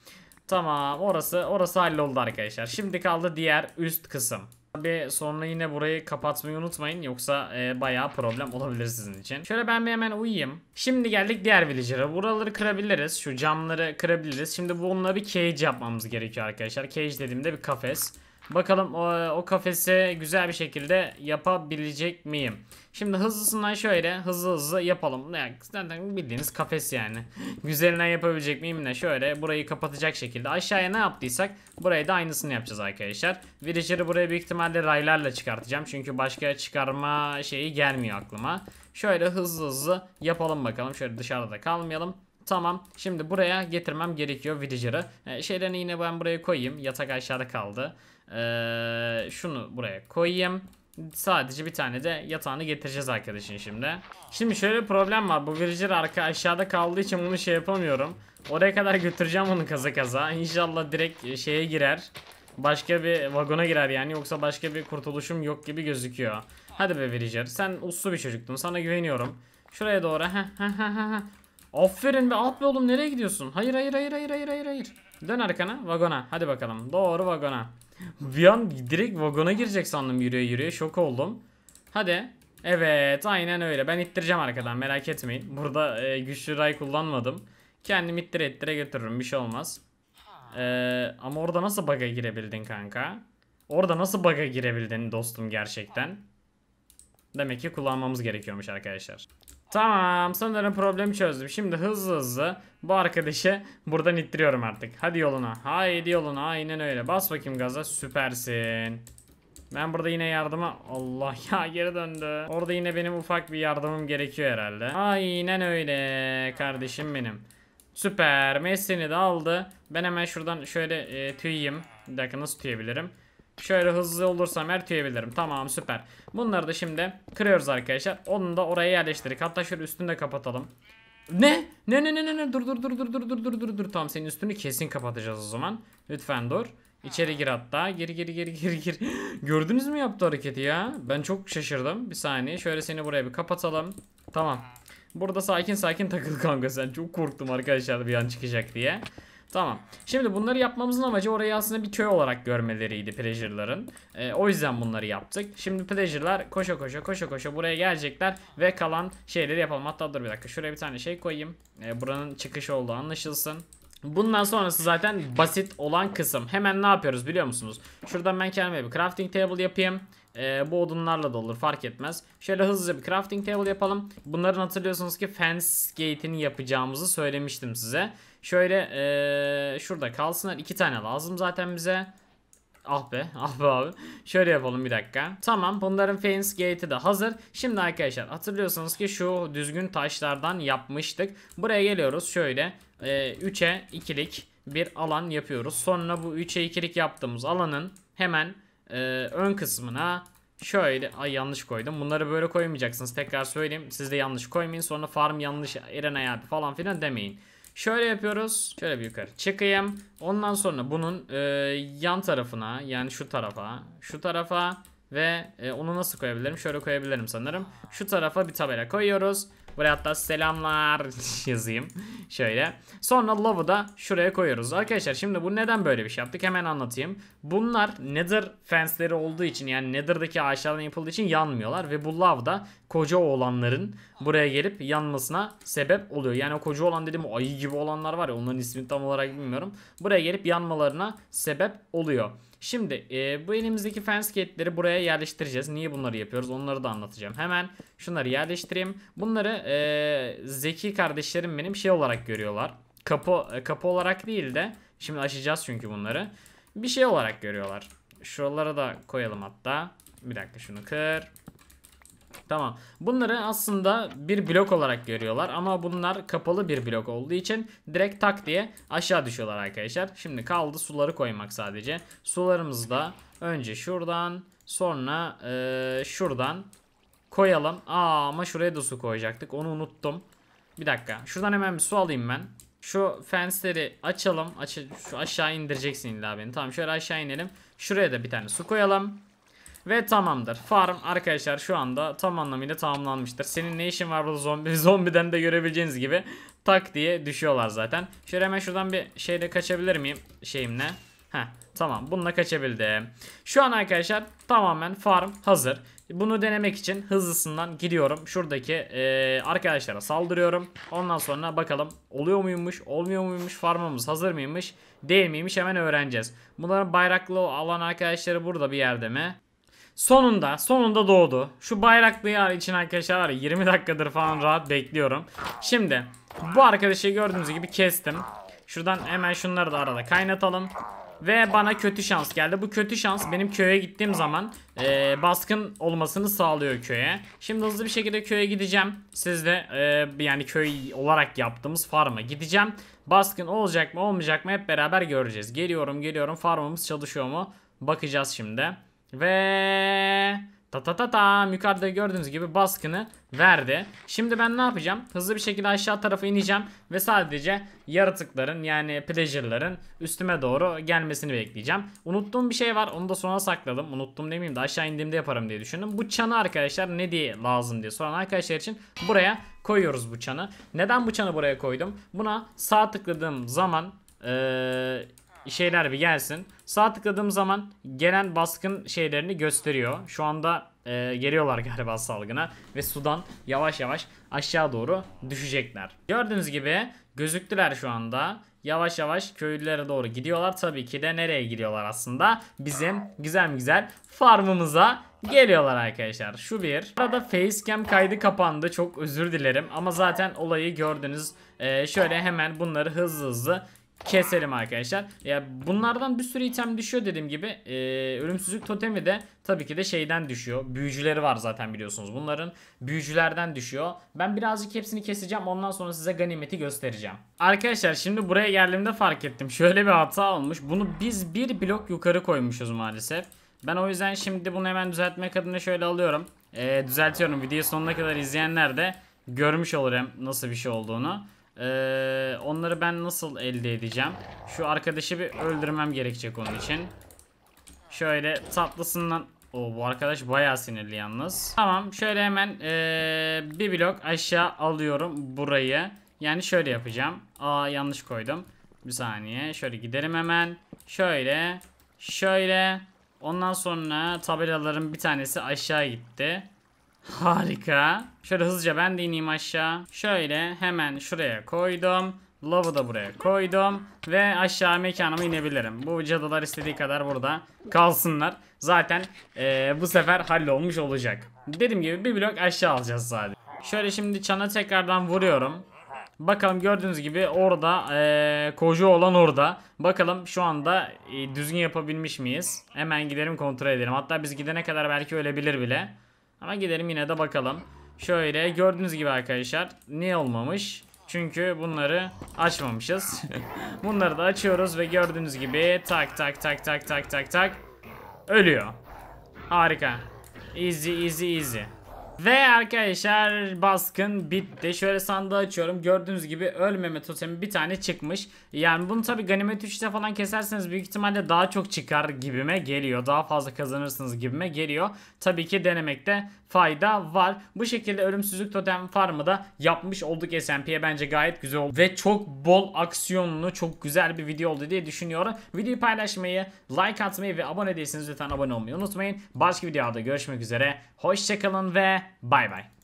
Tamam orası orası halloldu arkadaşlar. Şimdi kaldı diğer üst kısım. Tabi sonra yine burayı kapatmayı unutmayın yoksa e, bayağı problem olabilir sizin için. Şöyle ben bir hemen uyuyayım. Şimdi geldik diğer villager'a. Buraları kırabiliriz. Şu camları kırabiliriz. Şimdi bununla bir cage yapmamız gerekiyor arkadaşlar. Cage dediğimde bir kafes. Bakalım o, o kafesi güzel bir şekilde yapabilecek miyim? Şimdi hızlısından şöyle hızlı hızlı yapalım. Yani zaten bildiğiniz kafes yani. Güzelinden yapabilecek miyim ne? Şöyle burayı kapatacak şekilde. Aşağıya ne yaptıysak burayı da aynısını yapacağız arkadaşlar. Villager'ı buraya büyük ihtimalle raylarla çıkartacağım. Çünkü başka çıkarma şeyi gelmiyor aklıma. Şöyle hızlı hızlı yapalım bakalım. Şöyle dışarıda kalmayalım. Tamam şimdi buraya getirmem gerekiyor villager'ı. Ee, şeylerini yine ben buraya koyayım. Yatak aşağıda kaldı. Ee, şunu buraya koyayım. Sadece bir tane de yatağını getireceğiz arkadaşın şimdi. Şimdi şöyle problem var. Bu villager arka aşağıda kaldığı için bunu şey yapamıyorum. Oraya kadar götüreceğim onu kaza kaza. İnşallah direkt şeye girer. Başka bir vagona girer yani. Yoksa başka bir kurtuluşum yok gibi gözüküyor. Hadi be villager. Sen uslu bir çocuktun. Sana güveniyorum. Şuraya doğru. Aferin be at ah be oğlum nereye gidiyorsun? Hayır hayır hayır hayır hayır hayır. Dön arkana vagona. Hadi bakalım. Doğru vagona. Bir an direkt vagona girecek sandım yürüye yürüye. Şok oldum. Hadi. Evet aynen öyle. Ben ittireceğim arkadan merak etmeyin. Burada e, güçlü ray kullanmadım. Kendim ittire ittire götürürüm bir şey olmaz. E, ama orada nasıl baga girebildin kanka? Orada nasıl baga girebildin dostum gerçekten? Demek ki kullanmamız gerekiyormuş arkadaşlar. Tamam sanırım problemi çözdüm. Şimdi hızlı hızlı bu arkadaşı buradan ittiriyorum artık. Hadi yoluna. Haydi yoluna. Aynen öyle. Bas bakayım gaza. Süpersin. Ben burada yine yardıma... Allah ya geri döndü. Orada yine benim ufak bir yardımım gerekiyor herhalde. Aynen öyle kardeşim benim. Süper. Messi'ni de aldı. Ben hemen şuradan şöyle e, tüyeyim. Bir dakika nasıl tüyebilirim? Şöyle hızlı olursam her Tamam süper. Bunları da şimdi kırıyoruz arkadaşlar. Onu da oraya yerleştirdik. Hatta şöyle üstünü de kapatalım. Ne? Ne ne ne ne ne? Dur dur dur dur dur dur dur dur dur. Tamam senin üstünü kesin kapatacağız o zaman. Lütfen dur. İçeri gir hatta. geri geri geri geri gir. Gördünüz mü yaptı hareketi ya? Ben çok şaşırdım. Bir saniye. Şöyle seni buraya bir kapatalım. Tamam. Burada sakin sakin takıl kanka sen. Çok korktum arkadaşlar bir an çıkacak diye. Tamam. Şimdi bunları yapmamızın amacı orayı aslında bir köy olarak görmeleriydi Pleasure'ların. E, o yüzden bunları yaptık. Şimdi Pleasure'lar koşa koşa koşa koşa buraya gelecekler ve kalan şeyleri yapalım. Hatta dur bir dakika şuraya bir tane şey koyayım. E, buranın çıkış olduğu anlaşılsın. Bundan sonrası zaten basit olan kısım. Hemen ne yapıyoruz biliyor musunuz? Şuradan ben kendime bir crafting table yapayım. Ee, bu odunlarla da olur fark etmez. Şöyle hızlıca bir crafting table yapalım. Bunların hatırlıyorsunuz ki fence gate'ini yapacağımızı söylemiştim size. Şöyle ee, şurada kalsınlar. iki tane lazım zaten bize. Ah be, ah be abi. Şöyle yapalım bir dakika. Tamam, bunların Fence Gate'i de hazır. Şimdi arkadaşlar hatırlıyorsanız ki şu düzgün taşlardan yapmıştık. Buraya geliyoruz şöyle. E, 3'e 2'lik bir alan yapıyoruz. Sonra bu 3'e 2'lik yaptığımız alanın hemen e, ön kısmına şöyle ay yanlış koydum. Bunları böyle koymayacaksınız. Tekrar söyleyeyim. Siz de yanlış koymayın. Sonra farm yanlış Eren abi falan filan demeyin. Şöyle yapıyoruz. Şöyle bir yukarı çıkayım. Ondan sonra bunun e, yan tarafına yani şu tarafa, şu tarafa ve e, onu nasıl koyabilirim? Şöyle koyabilirim sanırım. Şu tarafa bir tabela koyuyoruz. Buraya hatta selamlar yazayım. Şöyle. Sonra love'u da şuraya koyuyoruz. Arkadaşlar şimdi bu neden böyle bir şey yaptık hemen anlatayım. Bunlar nether fensleri olduğu için yani nether'daki ağaçlardan yapıldığı için yanmıyorlar. Ve bu love da koca olanların buraya gelip yanmasına sebep oluyor. Yani o koca olan dediğim ayı gibi olanlar var ya onların ismini tam olarak bilmiyorum. Buraya gelip yanmalarına sebep oluyor. Şimdi e, bu elimizdeki fence gate'leri buraya yerleştireceğiz. Niye bunları yapıyoruz onları da anlatacağım. Hemen şunları yerleştireyim. Bunları e, zeki kardeşlerim benim şey olarak görüyorlar. Kapı, e, kapı olarak değil de şimdi açacağız çünkü bunları. Bir şey olarak görüyorlar. Şuralara da koyalım hatta. Bir dakika şunu kır. Tamam. Bunları aslında bir blok olarak görüyorlar ama bunlar kapalı bir blok olduğu için direkt tak diye aşağı düşüyorlar arkadaşlar. Şimdi kaldı suları koymak sadece. Sularımızı da önce şuradan sonra ee, şuradan koyalım. Aa ama şuraya da su koyacaktık onu unuttum. Bir dakika şuradan hemen bir su alayım ben. Şu fensleri açalım. Aç şu aşağı indireceksin illa beni. Tamam şöyle aşağı inelim. Şuraya da bir tane su koyalım. Ve tamamdır. Farm arkadaşlar şu anda tam anlamıyla tamamlanmıştır. Senin ne işin var burada zombi? Zombiden de görebileceğiniz gibi tak diye düşüyorlar zaten. Şöyle hemen şuradan bir şeyle kaçabilir miyim? Şeyimle. Heh tamam bununla kaçabildim. Şu an arkadaşlar tamamen farm hazır. Bunu denemek için hızlısından gidiyorum. Şuradaki e, arkadaşlara saldırıyorum. Ondan sonra bakalım oluyor muymuş, olmuyor muymuş, farmımız hazır mıymış, değil miymiş hemen öğreneceğiz. Bunların bayraklı alan arkadaşları burada bir yerde mi? Sonunda, sonunda doğdu. Şu bayraklı yar için arkadaşlar 20 dakikadır falan rahat bekliyorum. Şimdi bu arkadaşı gördüğünüz gibi kestim. Şuradan hemen şunları da arada kaynatalım. Ve bana kötü şans geldi. Bu kötü şans benim köye gittiğim zaman e, baskın olmasını sağlıyor köye. Şimdi hızlı bir şekilde köye gideceğim. Siz de e, yani köy olarak yaptığımız farma gideceğim. Baskın olacak mı olmayacak mı hep beraber göreceğiz. Geliyorum geliyorum farmımız çalışıyor mu? Bakacağız şimdi. Ve ta ta ta ta yukarıda gördüğünüz gibi baskını verdi. Şimdi ben ne yapacağım? Hızlı bir şekilde aşağı tarafa ineceğim ve sadece yaratıkların yani pleasure'ların üstüme doğru gelmesini bekleyeceğim. Unuttuğum bir şey var onu da sona sakladım. Unuttum demeyeyim de aşağı indiğimde yaparım diye düşündüm. Bu çanı arkadaşlar ne diye lazım diye soran arkadaşlar için buraya koyuyoruz bu çanı. Neden bu çanı buraya koydum? Buna sağ tıkladığım zaman ee, şeyler bir gelsin. Sağ tıkladığım zaman gelen baskın şeylerini gösteriyor. Şu anda e, geliyorlar galiba salgına ve sudan yavaş yavaş aşağı doğru düşecekler. Gördüğünüz gibi gözüktüler şu anda. Yavaş yavaş köylülere doğru gidiyorlar. Tabii ki de nereye gidiyorlar aslında? Bizim güzel güzel farmımıza geliyorlar arkadaşlar. Şu bir. Arada facecam kaydı kapandı. Çok özür dilerim. Ama zaten olayı gördünüz. Ee, şöyle hemen bunları hızlı hızlı keselim arkadaşlar. Ya bunlardan bir sürü item düşüyor dediğim gibi. Ee, ölümsüzlük totemi de tabii ki de şeyden düşüyor. Büyücüleri var zaten biliyorsunuz. Bunların büyücülerden düşüyor. Ben birazcık hepsini keseceğim. Ondan sonra size ganimeti göstereceğim. Arkadaşlar şimdi buraya geldiğimde fark ettim. Şöyle bir hata olmuş. Bunu biz bir blok yukarı koymuşuz maalesef. Ben o yüzden şimdi bunu hemen düzeltmek adına şöyle alıyorum. Ee, düzeltiyorum. Videoyu sonuna kadar izleyenler de görmüş olur hem nasıl bir şey olduğunu. Ee, onları ben nasıl elde edeceğim? Şu arkadaşı bir öldürmem gerekecek onun için. Şöyle tatlısından... O bu arkadaş bayağı sinirli yalnız. Tamam şöyle hemen ee, bir blok aşağı alıyorum burayı. Yani şöyle yapacağım. Aa yanlış koydum. Bir saniye. Şöyle giderim hemen. Şöyle. Şöyle. Ondan sonra tabelaların bir tanesi aşağı gitti. Harika. Şöyle hızlıca ben de ineyim aşağı. Şöyle hemen şuraya koydum. Lava da buraya koydum ve aşağı mekanıma inebilirim. Bu cadılar istediği kadar burada kalsınlar. Zaten e, bu sefer hallolmuş olacak. Dediğim gibi bir blok aşağı alacağız sadece. Şöyle şimdi çana tekrardan vuruyorum. Bakalım gördüğünüz gibi orada e, koca olan orada. Bakalım şu anda e, düzgün yapabilmiş miyiz? Hemen gidelim kontrol edelim. Hatta biz gidene kadar belki ölebilir bile. Ama gidelim yine de bakalım. Şöyle gördüğünüz gibi arkadaşlar ne olmamış? Çünkü bunları açmamışız. bunları da açıyoruz ve gördüğünüz gibi tak tak tak tak tak tak tak ölüyor. Harika. Easy easy easy. Ve arkadaşlar baskın bitti. Şöyle sandığı açıyorum. Gördüğünüz gibi ölmeme totemi bir tane çıkmış. Yani bunu tabi ganimet 3'te falan keserseniz büyük ihtimalle daha çok çıkar gibime geliyor. Daha fazla kazanırsınız gibime geliyor. Tabii ki denemekte fayda var. Bu şekilde ölümsüzlük totem farmı da yapmış olduk S&P'ye bence gayet güzel oldu. Ve çok bol aksiyonlu çok güzel bir video oldu diye düşünüyorum. Videoyu paylaşmayı, like atmayı ve abone değilseniz lütfen abone olmayı unutmayın. Başka videolarda görüşmek üzere. Hoşçakalın ve bay bay.